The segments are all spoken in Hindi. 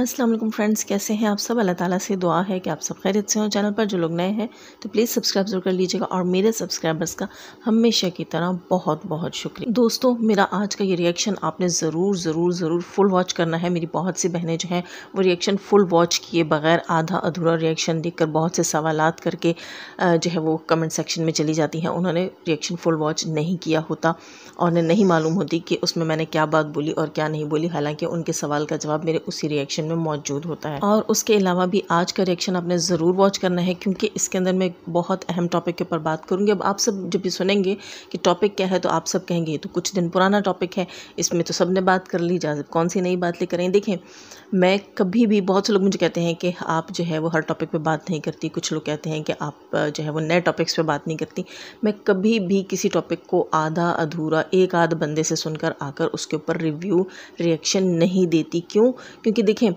अस्सलाम वालेकुम फ्रेंड्स कैसे हैं आप सब अल्लाह ताला से दुआ है कि आप सब खैरियत से हों चैनल पर जो लोग नए हैं तो प्लीज़ सब्सक्राइब जरूर कर लीजिएगा और मेरे सब्सक्राइबर्स का हमेशा की तरह बहुत बहुत शुक्रिया दोस्तों मेरा आज का ये रिएक्शन आपने ज़रूर ज़रूर ज़रूर फुल वॉच करना है मेरी बहुत सी बहनें जो हैं वो रिएक्शन फुल वॉच किए बगैर आधा अधूरा रिएक्शन देख कर बहुत से सवाल करके जो है वो कमेंट सेक्शन में चली जाती हैं उन्होंने रिएक्शन फुल वॉच नहीं किया होता और उन्हें नहीं मालूम होती कि उसमें मैंने क्या बात बोली और क्या नहीं बोली हालाँकि उनके सवाल का जवाब मेरे उसी रिएक्शन रिएक्शन में मौजूद होता है और उसके अलावा भी आज का रिएक्शन आपने ज़रूर वॉच करना है क्योंकि इसके अंदर मैं बहुत अहम टॉपिक के ऊपर बात करूँगी अब आप सब जब भी सुनेंगे कि टॉपिक क्या है तो आप सब कहेंगे तो कुछ दिन पुराना टॉपिक है इसमें तो सब ने बात कर ली जा कौन सी नई बात लेकर आई देखें मैं कभी भी बहुत से लोग मुझे कहते हैं कि आप जो है वो हर टॉपिक पे बात नहीं करती कुछ लोग कहते हैं कि आप जो है वो नए टॉपिक्स पे बात नहीं करती मैं कभी भी किसी टॉपिक को आधा अधूरा एक आध बंदे से सुनकर आकर उसके ऊपर रिव्यू रिएक्शन नहीं देती क्यों क्योंकि देखें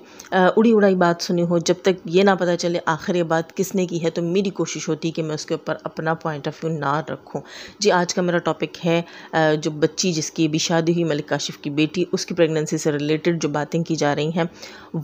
उड़ी उड़ाई बात सुनी हो जब तक ये ना पता चले आखिर ये बात किसने की है तो मेरी कोशिश होती कि मैं उसके ऊपर अपना पॉइंट ऑफ व्यू ना रखूँ जी आज का मेरा टॉपिक है जो बच्ची जिसकी भी शादी हुई मलिक काशिफ की बेटी उसकी प्रेगनेंसी से रिलेटेड जो बातें की जा रही हैं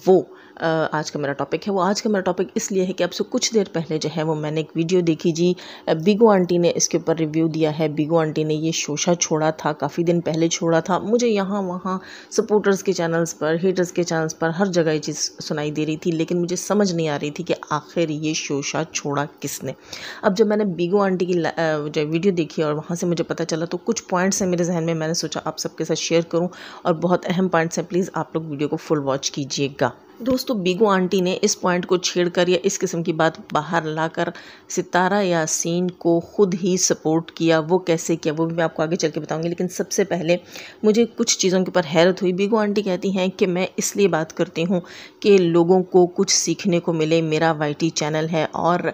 वो आज का मेरा टॉपिक है वो आज का मेरा टॉपिक इसलिए है कि अब से कुछ देर पहले जो है वो मैंने एक वीडियो देखी जी बिगो आंटी ने इसके ऊपर रिव्यू दिया है बिगो आंटी ने ये शोशा छोड़ा था काफ़ी दिन पहले छोड़ा था मुझे यहाँ वहाँ सपोर्टर्स के चैनल्स पर हेटर्स के चैनल्स पर हर जगह ये चीज़ सुनाई दे रही थी लेकिन मुझे समझ नहीं आ रही थी कि आखिर ये शोशा छोड़ा किसने अब जब मैंने बिगो आंटी की जो वीडियो देखी और वहाँ से मुझे पता चला तो कुछ पॉइंट्स हैं मेरे जहन में मैंने सोचा आप सबके साथ शेयर करूँ और बहुत अहम पॉइंट्स हैं प्लीज़ आप लोग वीडियो को फुल वॉच कीजिएगा दोस्तों बिगो आंटी ने इस पॉइंट को छेड़कर या इस किस्म की बात बाहर लाकर सितारा यासीन को खुद ही सपोर्ट किया वो कैसे किया वो भी मैं आपको आगे चल के बताऊँगी लेकिन सबसे पहले मुझे कुछ चीज़ों के ऊपर हैरत हुई बिगो आंटी कहती हैं कि मैं इसलिए बात करती हूँ कि लोगों को कुछ सीखने को मिले मेरा वाई चैनल है और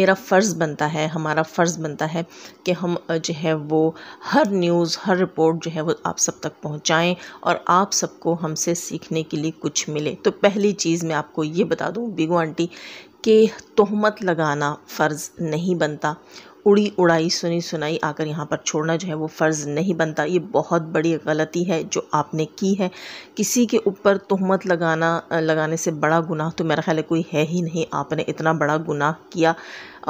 मेरा फ़र्ज़ बनता है हमारा फ़र्ज़ बनता है कि हम जो है वो हर न्यूज़ हर रिपोर्ट जो है वो आप सब तक पहुँचाएँ और आप सबको हमसे सीखने के लिए कुछ मिले तो पहले पहली चीज़ मैं आपको ये बता दूँ बिगो आंटी के तहमत लगाना फ़र्ज़ नहीं बनता उड़ी उड़ाई सुनी सुनाई आकर यहाँ पर छोड़ना जो है वो फ़र्ज़ नहीं बनता ये बहुत बड़ी गलती है जो आपने की है किसी के ऊपर तहमत लगाना लगाने से बड़ा गुनाह तो मेरा ख्याल है कोई है ही नहीं आपने इतना बड़ा गुनाह किया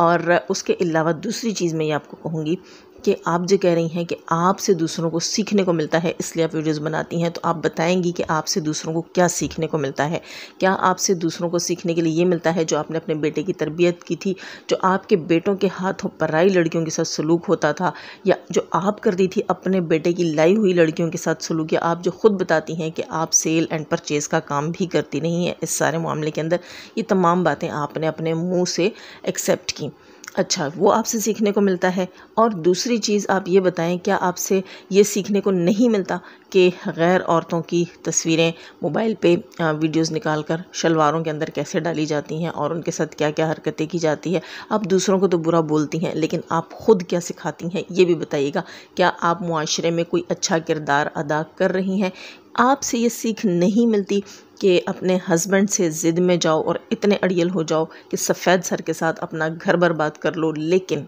और उसके अलावा दूसरी चीज़ मैं ये आपको कहूँगी कि आप जो कह रही हैं कि आपसे दूसरों को सीखने को मिलता है इसलिए आप वीडियोस बनाती हैं तो आप बताएंगी कि आपसे दूसरों को क्या सीखने को मिलता है क्या आपसे दूसरों को सीखने के लिए ये मिलता है जो आपने अपने बेटे की तरबियत की थी जो आपके बेटों के हाथों पराई लड़कियों के साथ सलूक होता था या जो आप रही थी अपने बेटे की लाई हुई लड़कियों के साथ सलूक या आप जो खुद बताती हैं कि आप सेल एंड परचेज़ का काम भी करती नहीं है इस सारे मामले के अंदर ये तमाम बातें आपने अपने मुँह से एक्सेप्ट की अच्छा वो आपसे सीखने को मिलता है और दूसरी चीज़ आप ये बताएं क्या आपसे ये सीखने को नहीं मिलता कि गैर औरतों की तस्वीरें मोबाइल पे वीडियोस निकाल कर शलवारों के अंदर कैसे डाली जाती हैं और उनके साथ क्या क्या हरकतें की जाती है आप दूसरों को तो बुरा बोलती हैं लेकिन आप ख़ुद क्या सिखाती हैं ये भी बताइएगा क्या आप माशरे में कोई अच्छा किरदार अदा कर रही हैं आपसे ये सीख नहीं मिलती कि अपने हस्बैंड से ज़िद में जाओ और इतने अड़ियल हो जाओ कि सफ़ेद सर के साथ अपना घर बर्बाद कर लो लेकिन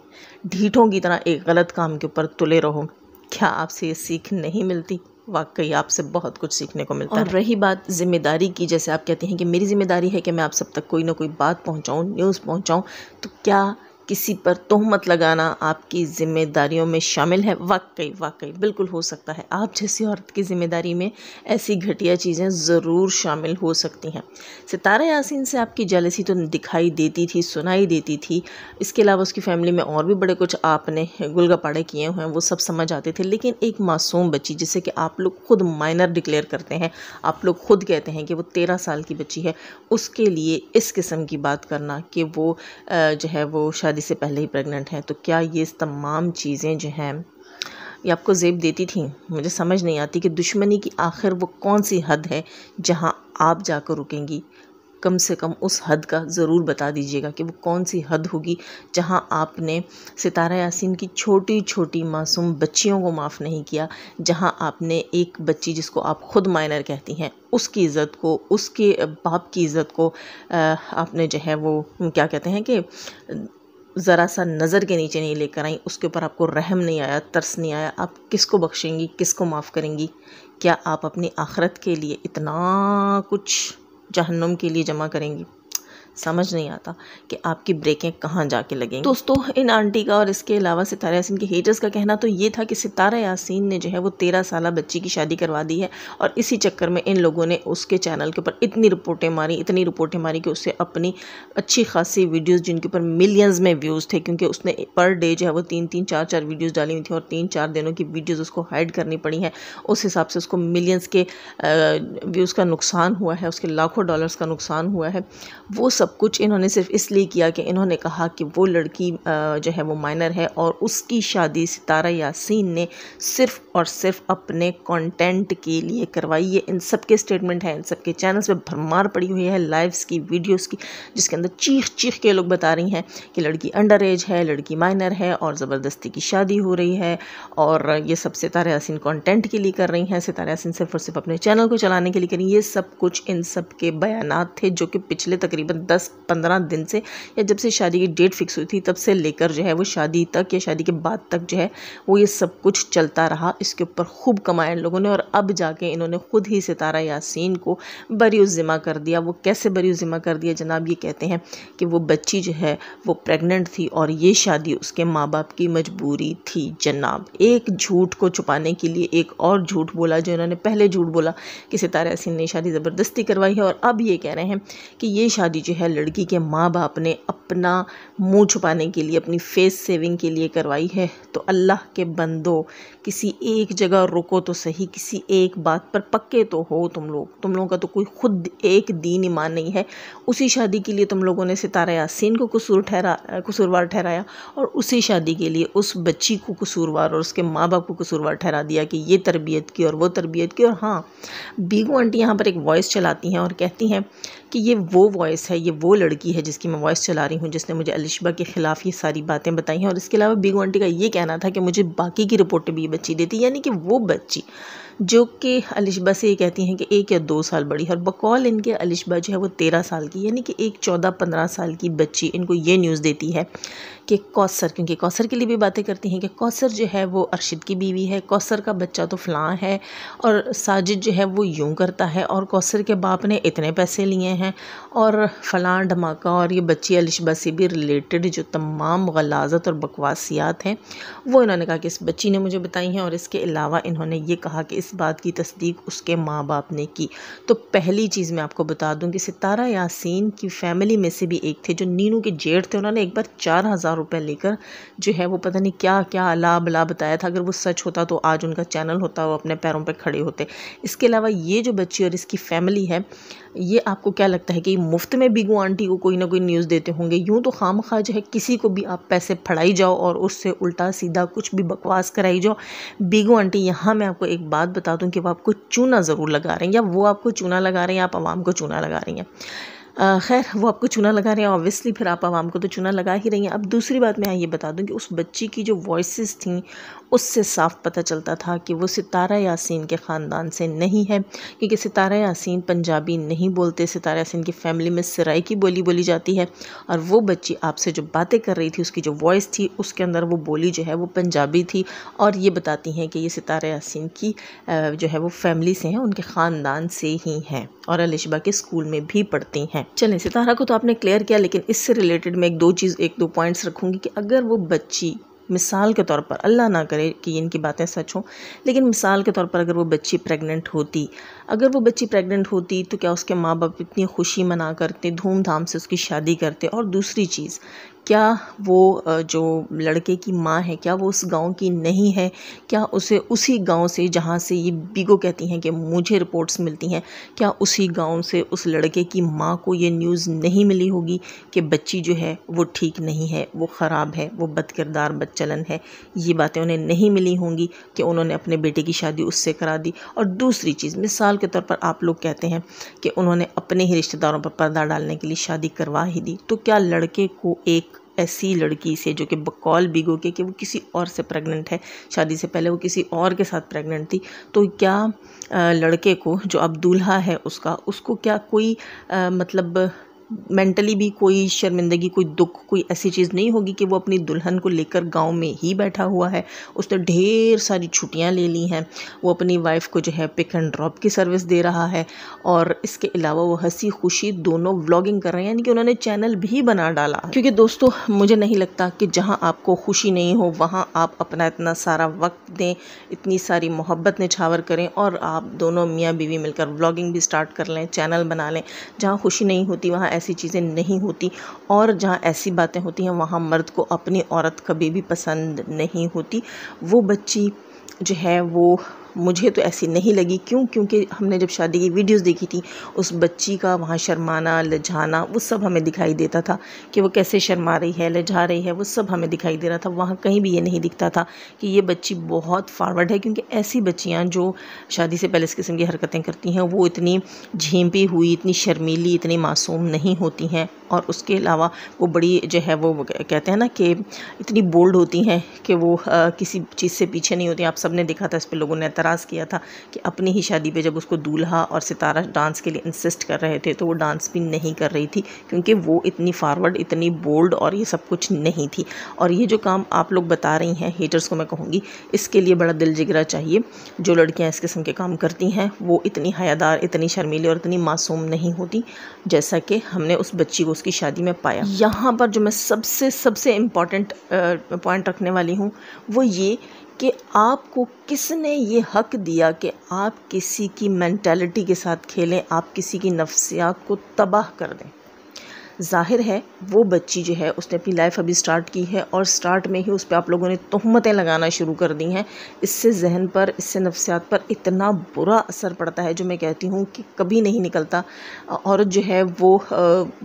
ढीठों की तरह एक गलत काम के ऊपर तुले रहो क्या आपसे ये सीख नहीं मिलती वाकई आपसे बहुत कुछ सीखने को मिलता और है और रही बात जिम्मेदारी की जैसे आप कहती हैं कि मेरी जिम्मेदारी है कि मैं आप सब तक कोई ना कोई बात पहुंचाऊं न्यूज़ पहुंचाऊं तो क्या किसी पर तोहमत लगाना आपकी ज़िम्मेदारियों में शामिल है वाकई वाकई बिल्कुल हो सकता है आप जैसी औरत की ज़िम्मेदारी में ऐसी घटिया चीज़ें ज़रूर शामिल हो सकती हैं सितारा यासीन से आपकी जालसी तो दिखाई देती थी सुनाई देती थी इसके अलावा उसकी फैमिली में और भी बड़े कुछ आपने गुलगपाड़े किए हुए हैं वो सब समझ आते थे लेकिन एक मासूम बच्ची जिसे कि आप लोग खुद माइनर डिक्लेयर करते हैं आप लोग खुद कहते हैं कि वो तेरह साल की बच्ची है उसके लिए इस किस्म की बात करना कि वो जो है वो शायद शादी से पहले ही प्रेग्नेंट हैं तो क्या ये तमाम चीज़ें जो हैं ये आपको जेब देती थी मुझे समझ नहीं आती कि दुश्मनी की आखिर वो कौन सी हद है जहाँ आप जाकर रुकेंगी कम से कम उस हद का ज़रूर बता दीजिएगा कि वो कौन सी हद होगी जहाँ आपने सितारा यासीन की छोटी छोटी मासूम बच्चियों को माफ़ नहीं किया जहाँ आपने एक बच्ची जिसको आप ख़ुद माइनर कहती हैं उसकी इज़्ज़त को उसके बाप की इज़्ज़त को आपने जो है वो क्या कहते हैं कि જરાસા નજર કે નીચે નહી લેકર આઈ اس کے પર આપકો رحم નહી આયા તરસ નહી આયા આપ કિસકો બક્ષેંગી કિસકો માફ કરેંગી ક્યા આપ અપની આખરત કે લિયે ઇતના કુછ જહન્નમ કે લિયે જમા કરેંગી समझ नहीं आता कि आपकी ब्रेकें कहाँ जाके लगेंगी दोस्तों इन आंटी का और इसके अलावा सितारा यासिन के हेटर्स का कहना तो ये था कि सितारा यासिन ने जो है वो तेरह साल बच्ची की शादी करवा दी है और इसी चक्कर में इन लोगों ने उसके चैनल के ऊपर इतनी रिपोर्टें मारी इतनी रिपोर्टें मारी कि उससे अपनी अच्छी खासी वीडियोज़ जिनके ऊपर मिलियंस में व्यूज़ थे क्योंकि उसने पर डे जो है वो तीन तीन चार चार वीडियोज़ डाली हुई थी और तीन चार दिनों की वीडियोज़ उसको हाइड करनी पड़ी हैं उस हिसाब से उसको मिलियंस के व्यूज़ का नुकसान हुआ है उसके लाखों डॉलर्स का नुकसान हुआ है वो सब सब कुछ इन्होंने सिर्फ इसलिए किया कि इन्होंने कहा कि वो लड़की जो है वो माइनर है और उसकी शादी सितारा यासीन ने सिर्फ और सिर्फ अपने कंटेंट के लिए करवाई है इन सब के स्टेटमेंट हैं इन सब के चैनल्स पे भरमार पड़ी हुई है लाइव्स की वीडियोस की जिसके अंदर चीख चीख के लोग बता रही हैं कि लड़की अंडर एज है लड़की माइनर है और ज़बरदस्ती की शादी हो रही है और ये सब सितारा यासीन कॉन्टेंट के लिए कर रही हैं सितारा यासीन सिर्फ और सिर्फ अपने चैनल को चलाने के लिए करी ये सब कुछ इन सब के बयान थे जो कि पिछले तकरीबन दस पंद्रह दिन से या जब से शादी की डेट फिक्स हुई थी तब से लेकर जो है वो शादी तक या शादी के बाद तक जो है वो ये सब कुछ चलता रहा इसके ऊपर खूब कमाया इन लोगों ने और अब जाके इन्होंने खुद ही सितारा यासीन को बरी ज़िम्मा कर दिया वो कैसे बरी ज़िम्मा कर दिया जनाब ये कहते हैं कि वो बच्ची जो है वो प्रेगनेंट थी और ये शादी उसके माँ बाप की मजबूरी थी जनाब एक झूठ को छुपाने के लिए एक और झूठ बोला जो इन्होंने पहले झूठ बोला कि सितारा यासीन ने शादी ज़बरदस्ती करवाई है और अब ये कह रहे हैं कि ये शादी जो है है लड़की के माँ बाप ने अपना मुंह छुपाने के लिए अपनी फेस सेविंग के लिए करवाई है तो अल्लाह के बंदो किसी एक जगह रुको तो सही किसी एक बात पर पक्के तो हो तुम लोग तुम लोगों का तो कोई खुद एक दीन ईमान नहीं है उसी शादी के लिए तुम लोगों ने सितारा यासिन को कसूर ठहरा कसूरवार ठहराया और उसी शादी के लिए उस बच्ची को कसूरवार और उसके माँ बाप को कसूरवार ठहरा दिया कि ये तरबियत की और वो तरबियत की और हाँ बीगो आंटी यहाँ पर एक वॉइस चलाती हैं और कहती हैं कि ये वो वॉइस है ये वो लड़की है जिसकी मैं वॉइस चला रही हूँ जिसने मुझे अलिशबा के ख़िलाफ़ ये सारी बातें बताई हैं और इसके अलावा बिग आंटी का ये कहना था कि मुझे बाकी की रिपोर्टें भी ये बच्ची देती यानी कि वो बच्ची जो कि अलिशबा से ये कहती हैं कि एक या दो साल बड़ी है और बकौल इनके अलिशबा जो है वो तेरह साल की यानी कि एक चौदह पंद्रह साल की बच्ची इनको ये न्यूज़ देती है कि कौसर क्योंकि कौसर के लिए भी बातें करती हैं कि कौसर जो है वो अरशद की बीवी है कौसर का बच्चा तो फ़लाँ है और साजिद जो है वो यूँ करता है और कौसर के बाप ने इतने पैसे लिए हैं और फ़लाँ धमाका और ये बच्ची अलिशबा से भी रिलेटेड जो तमाम गलाजत और बकवासियात हैं वो इन्होंने कहा कि इस बच्ची ने मुझे बताई हैं और इसके अलावा इन्होंने ये कहा कि इस बात की तस्दीक उसके माँ बाप ने की तो पहली चीज़ मैं आपको बता दूं कि सितारा यासीन की फैमिली में से भी एक थे जो नीनू के जेठ थे उन्होंने एक बार चार हज़ार रुपये लेकर जो है वो पता नहीं क्या क्या अला बला बताया था अगर वो सच होता तो आज उनका चैनल होता वो अपने पैरों पर खड़े होते इसके अलावा ये जो बच्ची और इसकी फैमिली है ये आपको क्या लगता है कि मुफ्त में बिगू आंटी को कोई ना कोई न्यूज़ देते होंगे यूँ तो खाम खा जो है किसी को भी आप पैसे फड़ाई जाओ और उससे उल्टा सीधा कुछ भी बकवास कराई जाओ बिगू आंटी यहाँ मैं आपको एक बात बता दूँ कि वो आपको चूना ज़रूर लगा रहे हैं या वो आपको चूना लगा रहे हैं आप आवाम को चूना लगा रही हैं खैर वो आपको चूना लगा रहे हैं ऑब्वियसली फिर आप आवाम को तो चूना लगा ही रही हैं अब दूसरी बात मैं ये बता दूं कि उस बच्ची की जो वॉइस थी उससे साफ पता चलता था कि वो सितारा यासीन के ख़ानदान से नहीं है क्योंकि सितारा यासीन पंजाबी नहीं बोलते सितारा यासीन की फैमिली में सराय की बोली बोली जाती है और वो बच्ची आपसे जो बातें कर रही थी उसकी जो वॉइस थी उसके अंदर वो बोली जो है वो पंजाबी थी और ये बताती हैं कि ये सितारा यासीन की जो है वो फैमिली से हैं उनके ख़ानदान से ही हैं और अलिशबा के स्कूल में भी पढ़ती हैं चलें सितारा को तो आपने क्लियर किया लेकिन इससे रिलेटेड मैं एक दो चीज़ एक दो पॉइंट्स रखूँगी कि अगर वो बच्ची मिसाल के तौर पर अल्लाह ना करे कि इनकी बातें सच हों लेकिन मिसाल के तौर पर अगर वो बच्ची प्रेग्नेंट होती अगर वो बच्ची प्रेग्नेंट होती तो क्या उसके माँ बाप इतनी खुशी मना करते धूमधाम से उसकी शादी करते और दूसरी चीज़ क्या वो जो लड़के की माँ है क्या वो उस गाँव की नहीं है क्या उसे उसी गाँव से जहाँ से ये बीगो कहती हैं कि मुझे रिपोर्ट्स मिलती हैं क्या उसी गाँव से उस लड़के की माँ को ये न्यूज़ नहीं मिली होगी कि बच्ची जो है वो ठीक नहीं है वो ख़राब है वो बदकिरदार बदचलन है ये बातें उन्हें नहीं मिली होंगी कि उन्होंने अपने बेटे की शादी उससे करा दी और दूसरी चीज़ मिसाल के तौर पर आप लोग कहते हैं कि उन्होंने अपने ही रिश्तेदारों पर पर्दा डालने के लिए शादी करवा ही दी तो क्या लड़के को एक ऐसी लड़की से जो कि बकौल बिगो के कि वो किसी और से प्रेग्नेंट है शादी से पहले वो किसी और के साथ प्रेग्नेंट थी तो क्या लड़के को जो अब दूल्हा है उसका उसको क्या कोई मतलब मेंटली भी कोई शर्मिंदगी कोई दुख कोई ऐसी चीज़ नहीं होगी कि वो अपनी दुल्हन को लेकर गांव में ही बैठा हुआ है उसने ढेर सारी छुट्टियां ले ली हैं वो अपनी वाइफ को जो है पिक एंड ड्रॉप की सर्विस दे रहा है और इसके अलावा वो हंसी खुशी दोनों व्लॉगिंग कर रहे हैं यानी कि उन्होंने चैनल भी बना डाला क्योंकि दोस्तों मुझे नहीं लगता कि जहाँ आपको खुशी नहीं हो वहाँ आप अपना इतना सारा वक्त दें इतनी सारी मोहब्बत निछावर करें और आप दोनों मियाँ बीवी मिलकर व्लॉगिंग भी स्टार्ट कर लें चैनल बना लें जहाँ खुशी नहीं होती वहाँ ऐसी चीज़ें नहीं होती और जहाँ ऐसी बातें होती हैं वहाँ मर्द को अपनी औरत कभी भी पसंद नहीं होती वो बच्ची जो है वो मुझे तो ऐसी नहीं लगी क्यों क्योंकि हमने जब शादी की वीडियोस देखी थी उस बच्ची का वहाँ शर्माना लजाना वो सब हमें दिखाई देता था कि वो कैसे शर्मा रही है लजा रही है वो सब हमें दिखाई दे रहा था वहाँ कहीं भी ये नहीं दिखता था कि ये बच्ची बहुत फारवर्ड है क्योंकि ऐसी बच्चियाँ जो शादी से पहले इस किस्म की हरकतें करती हैं वो इतनी झेंपी हुई इतनी शर्मीली इतनी मासूम नहीं होती हैं और उसके अलावा वो बड़ी जो है वो कहते हैं ना कि इतनी बोल्ड होती हैं कि वो किसी चीज़ से पीछे नहीं होती आप सब ने देखा था इस पर लोगों ने एतराज़ किया था कि अपनी ही शादी पे जब उसको दूल्हा और सितारा डांस के लिए इंसिस्ट कर रहे थे तो वो डांस भी नहीं कर रही थी क्योंकि वो इतनी फारवर्ड इतनी बोल्ड और ये सब कुछ नहीं थी और ये जो काम आप लोग बता रही हैं हेटर्स को मैं कहूँगी इसके लिए बड़ा दिल जिगरा चाहिए जो लड़कियाँ इस किस्म के काम करती हैं वो इतनी हयादार इतनी शर्मीली और इतनी मासूम नहीं होती जैसा कि हमने उस बच्ची को उसकी शादी में पाया यहाँ पर जो मैं सबसे सबसे इम्पॉर्टेंट पॉइंट रखने वाली हूँ वो ये कि आपको किसने ये हक दिया कि आप किसी की मैंटेलिटी के साथ खेलें आप किसी की नफ्सियात को तबाह कर दें ज़ाहिर है वो बच्ची जो है उसने अपनी लाइफ अभी स्टार्ट की है और स्टार्ट में ही उस पर आप लोगों ने तहमतें लगाना शुरू कर दी हैं इससे जहन पर इससे नफसियात पर इतना बुरा असर पड़ता है जो मैं कहती हूँ कि कभी नहीं निकलता औरत जो है वो आ,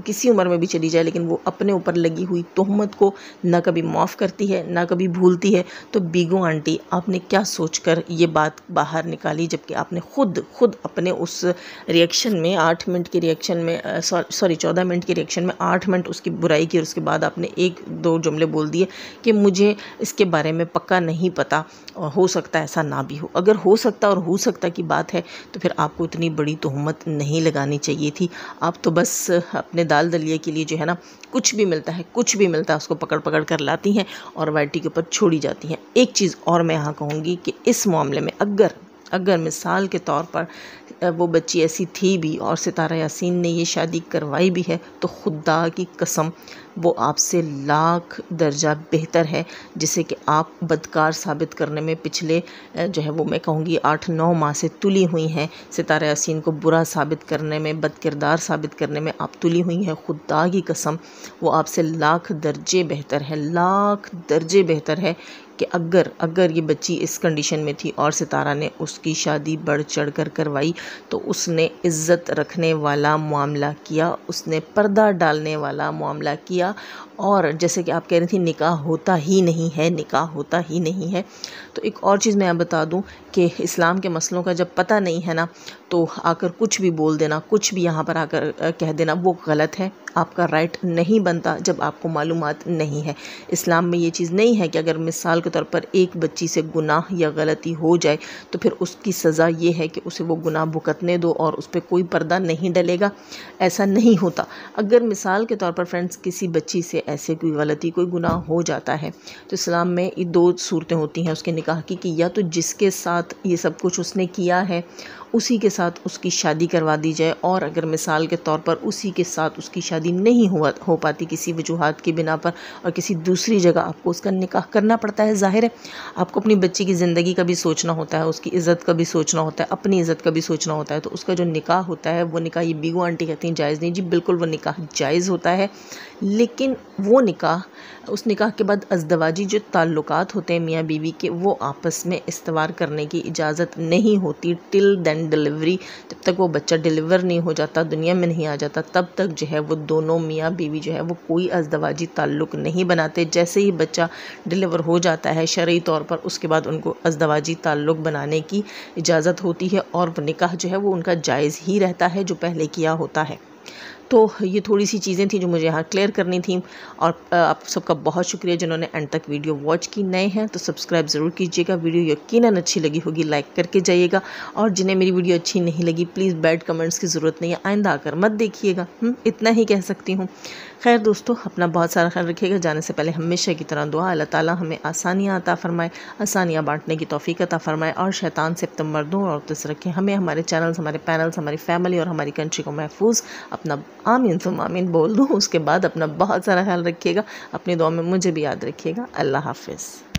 किसी उम्र में भी चली जाए लेकिन वो अपने ऊपर लगी हुई तहमत को ना कभी माफ़ करती है ना कभी भूलती है तो बीगो आंटी आपने क्या सोच कर ये बात बाहर निकाली जबकि आपने खुद खुद अपने उस रिएक्शन में आठ मिनट के रिएक्शन में सॉरी चौदह मिनट के रिएक्शन कन्वर्सेशन में आठ मिनट उसकी बुराई की और उसके बाद आपने एक दो जुमले बोल दिए कि मुझे इसके बारे में पक्का नहीं पता और हो सकता ऐसा ना भी हो अगर हो सकता और हो सकता की बात है तो फिर आपको इतनी बड़ी तहमत नहीं लगानी चाहिए थी आप तो बस अपने दाल दलिए के लिए जो है ना कुछ भी मिलता है कुछ भी मिलता है उसको पकड़ पकड़ कर लाती हैं और वाइटी के ऊपर छोड़ी जाती हैं एक चीज़ और मैं यहाँ कहूँगी कि इस मामले में अगर अगर मिसाल के तौर पर वो बच्ची ऐसी थी भी और सितारा यासीन ने ये शादी करवाई भी है तो खुदा की कसम वो आपसे लाख दर्जा बेहतर है जिसे कि आप बदकार साबित करने में पिछले जो है वो मैं कहूँगी आठ नौ माह से तुली हुई हैं सितारा यासीन को बुरा साबित करने में किरदार साबित करने में आप तुली हुई हैं खुदा की कसम वो आपसे लाख दर्जे बेहतर है लाख दर्जे बेहतर है कि अगर अगर ये बच्ची इस कंडीशन में थी और सितारा ने उसकी शादी बढ़ चढ़ कर करवाई तो उसने इज़्ज़त रखने वाला मामला किया उसने पर्दा डालने वाला मामला किया और जैसे कि आप कह रही थी निकाह होता ही नहीं है निकाह होता ही नहीं है तो एक और चीज़ मैं बता दूं कि इस्लाम के मसलों का जब पता नहीं है ना तो आकर कुछ भी बोल देना कुछ भी यहाँ पर आकर कह देना वो गलत है आपका राइट नहीं बनता जब आपको मालूम नहीं है इस्लाम में ये चीज़ नहीं है कि अगर मिसाल के तौर पर एक बच्ची से गुनाह या गलती हो जाए तो फिर उसकी सज़ा ये है कि उसे वो गुनाह भुगतने दो और उस पर कोई पर्दा नहीं डलेगा ऐसा नहीं होता अगर मिसाल के तौर पर फ्रेंड्स किसी बच्ची से ऐसे कोई गलती कोई गुनाह हो जाता है तो इस्लाम में ये दो सूरतें होती हैं उसके निकाह की कि या तो जिसके साथ ये सब कुछ उसने किया है उसी के साथ उसकी शादी करवा दी जाए और अगर मिसाल के तौर पर उसी के साथ उसकी शादी नहीं हुआ हो पाती किसी वजूहत की बिना पर और किसी दूसरी जगह आपको उसका निकाह करना पड़ता है ज़ाहिर है आपको अपनी बच्ची की ज़िंदगी का भी सोचना होता है उसकी इज़्ज़त का भी सोचना होता है अपनी इज़्ज़त का भी सोचना होता है तो उसका जो निकाह होता है वो निकाह ये बीगो आंटी कहती हैं जायज़ नहीं जी बिल्कुल वो निकाह जायज़ होता है लेकिन वो निकाह उस निकाह के बाद अजदवाजी जो ताल्लुक होते हैं मियाँ बीवी के वो आपस में इस्तवार करने की इजाज़त नहीं होती टिल दैन एंड डिलीवरी जब तक वो बच्चा डिलीवर नहीं हो जाता दुनिया में नहीं आ जाता तब तक जो है वो दोनों मियाँ बीवी जो है वो कोई अजदवाजी ताल्लुक़ नहीं बनाते जैसे ही बच्चा डिलीवर हो जाता है शर्य तौर पर उसके बाद उनको अजदवाजी ताल्लुक़ बनाने की इजाज़त होती है और निकाह जो है वो उनका जायज़ ही रहता है जो पहले किया होता है तो ये थोड़ी सी चीज़ें थी जो मुझे यहाँ क्लियर करनी थी और आप सबका बहुत शुक्रिया जिन्होंने एंड तक वीडियो वॉच की नए हैं तो सब्सक्राइब ज़रूर कीजिएगा वीडियो यकीन अच्छी लगी होगी लाइक करके जाइएगा और जिन्हें मेरी वीडियो अच्छी नहीं लगी प्लीज़ बैड कमेंट्स की ज़रूरत नहीं है आइंदा आकर मत देखिएगा इतना ही कह सकती हूँ खैर दोस्तों अपना बहुत सारा ख्याल रखिएगा जाने से पहले हमेशा की तरह दुआ अल्लाह ताला हमें आसानियाँ अता फ़रमाए आसानियाँ बांटने की तोफ़ी अता फ़रमाए और शैतान से तम मर्दों और तस रखें हमें हमारे चैनल्स हमारे पैनल्स हमारी फैमिली और हमारी कंट्री को महफूज अपना आमीन तुम आमीन बोल दूँ उसके बाद अपना बहुत सारा ख्याल रखिएगा अपनी दुआ में मुझे भी याद रखिएगा अल्लाह हाफिज़